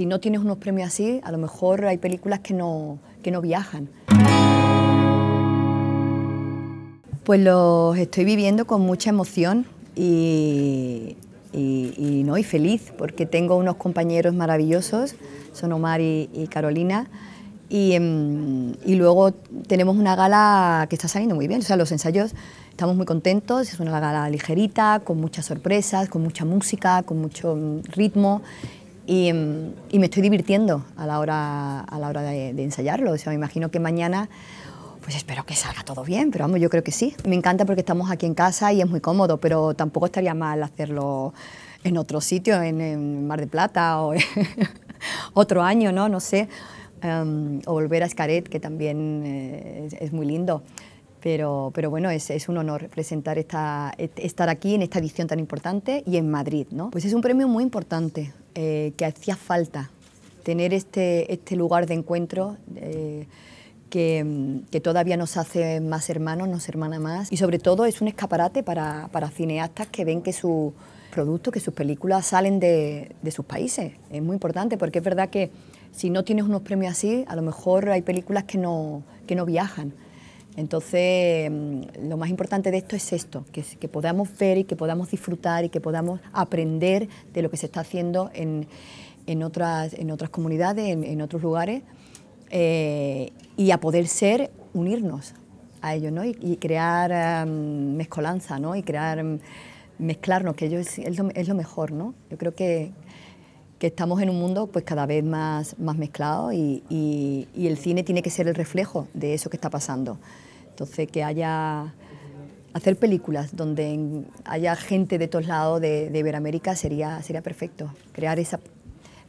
si no tienes unos premios así, a lo mejor hay películas que no, que viajan. Pues los estoy viviendo con mucha emoción y, no, y feliz, porque tengo unos compañeros maravillosos, son Omar y, Carolina, y, em, y, luego tenemos una gala que está saliendo muy bien, o sea, los ensayos estamos muy contentos, es una gala ligerita, con muchas sorpresas, con mucha música, con mucho mm, ritmo, y, me estoy divirtiendo a la hora, a la hora de, ensayarlo. O sea, me imagino que mañana, pues espero que salga todo bien, pero vamos, yo creo que sí. Me encanta porque estamos aquí en casa y es muy cómodo, pero tampoco estaría mal hacerlo en otro sitio, en, Mar de Plata o otro año, ¿no? No sé. Em, o volver a Escaret, que también eh, es, muy lindo. Pero, bueno, es, es, un honor presentar esta, estar aquí en esta edición tan importante y en Madrid, ¿no? Pues es un premio muy importante. Eh, que hacía falta tener este, este lugar de encuentro. Eh, que, todavía nos hace más hermanos, nos hermana más. Y sobre todo es un escaparate para, para cineastas que ven que sus productos, que sus películas salen de, de, sus países. Es muy importante porque es verdad que si no tienes unos premios así, a lo mejor hay películas que no, que no viajan. Entonces, mm, lo más importante de esto es esto, que, podamos ver y que podamos disfrutar y que podamos aprender de lo que se está haciendo en, otras, en otras, comunidades, en, otros lugares, eh, y a poder ser, unirnos a ellos, ¿no? y, crear em, mezcolanza, ¿no? Y crear, em, mezclarnos, que ellos es, lo, es lo mejor, ¿no? Yo creo que que estamos en un mundo pues cada vez más, más mezclado y, el cine tiene que ser el reflejo de eso que está pasando. Entonces que haya hacer películas donde haya gente de todos lados de, de Iberoamérica sería, sería perfecto, crear esa,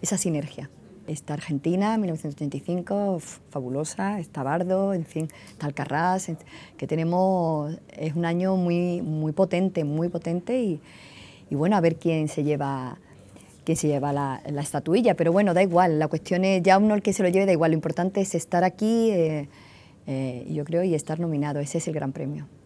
esa sinergia. ...esta Argentina, 1985, fabulosa, está Bardo, en fin, está Carras que tenemos, es un año muy, muy potente, muy potente y, y bueno, a ver quién se lleva que se lleva la, estatuilla, pero bueno, da igual, la cuestión es ya uno el que se lo lleve, da igual, lo importante es estar aquí, eh, eh, yo creo, y estar nominado, ese es el gran premio.